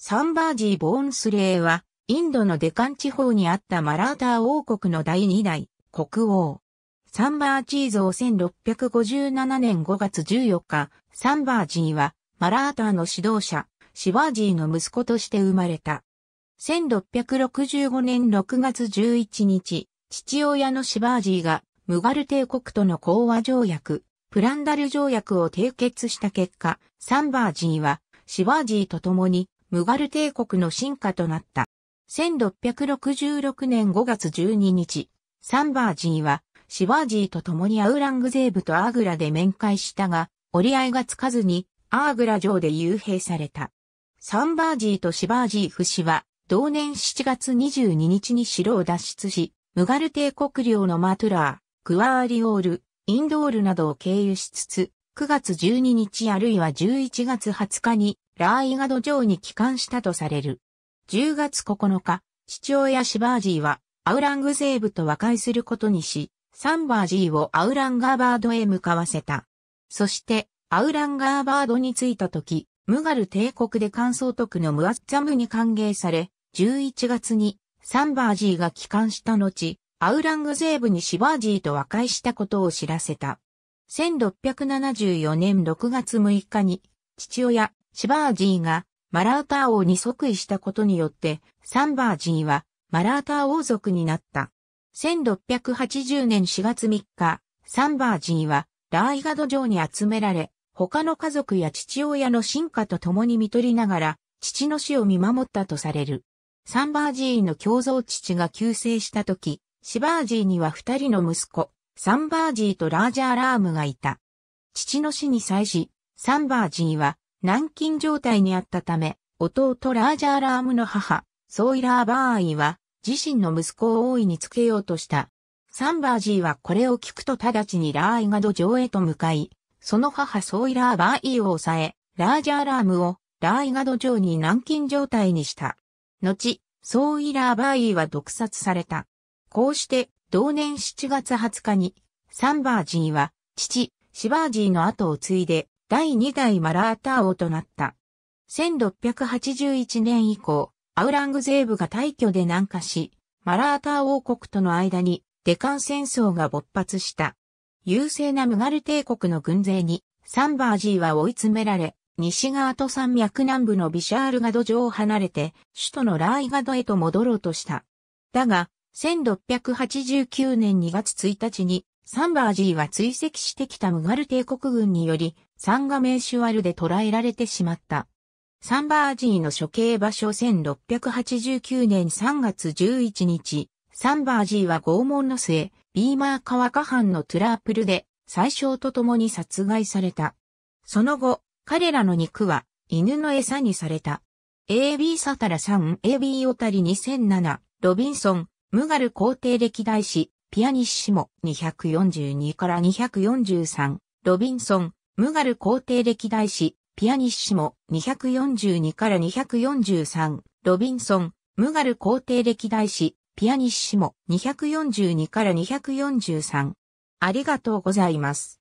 サンバージー・ボーンスレーは、インドのデカン地方にあったマラーター王国の第2代国王。サンバージー像1657年5月14日、サンバージーはマラーターの指導者、シバージーの息子として生まれた。1665年6月11日、父親のシバージーがムガル帝国との講和条約、プランダル条約を締結した結果、サンバージーはシバージーと共にムガル帝国の進化となった。1666年5月12日、サンバージーは、シバージーと共にアウラングゼーブとアーグラで面会したが、折り合いがつかずに、アーグラ城で幽閉された。サンバージーとシバージーフ氏は、同年7月22日に城を脱出し、ムガル帝国領のマトゥラー、クワーリオール、インドールなどを経由しつつ、9月12日あるいは11月20日にラーイガド城に帰還したとされる。10月9日、父親シバージーはアウラングゼーブと和解することにし、サンバージーをアウランガーバードへ向かわせた。そして、アウランガーバードに着いた時、ムガル帝国で乾燥徳のムアッザムに歓迎され、11月にサンバージーが帰還した後、アウラングゼーブにシバージーと和解したことを知らせた。1674年6月6日に、父親、シバージーがマラーター王に即位したことによって、サンバージーはマラーター王族になった。1680年4月3日、サンバージーはラーイガド城に集められ、他の家族や父親の進化と共に見取りながら、父の死を見守ったとされる。サンバージーの共造父が救世した時、シバージーには二人の息子、サンバージーとラージャーラームがいた。父の死に際し、サンバージーは軟禁状態にあったため、弟ラージャーラームの母、ソイラーバーイは、自身の息子を大いにつけようとした。サンバージーはこれを聞くと直ちにラーイガド城へと向かい、その母ソイラーバーイを抑え、ラージャーラームをラーイガド城に軟禁状態にした。後、ソイラーバーイは毒殺された。こうして同年7月20日に、サンバージーは父、シバージーの後を継いで第2代マラーター王となった。1681年以降、アウラングゼーブが大挙で南下し、マラーター王国との間にデカン戦争が勃発した。優勢なムガル帝国の軍勢にサンバージーは追い詰められ、西側と山脈南部のビシャールガド城を離れて、首都のラーイガドへと戻ろうとした。だが、1689年2月1日に、サンバージーは追跡してきたムガル帝国軍により、サンガメーシュワルで捕らえられてしまった。サンバージーの処刑場所1689年3月11日、サンバージーは拷問の末、ビーマー川下藩のトゥラープルで、最小と共に殺害された。その後、彼らの肉は犬の餌にされた。AB サタラさん AB オタリ2007、ロビンソン、ムガル皇帝歴代史、ピアニッシモ242から243、ロビンソン、ムガル皇帝歴代史、ピアニッシモ、242から243、ロビンソン、ムガル皇帝歴代史、ピアニッシモ、242から243。ありがとうございます。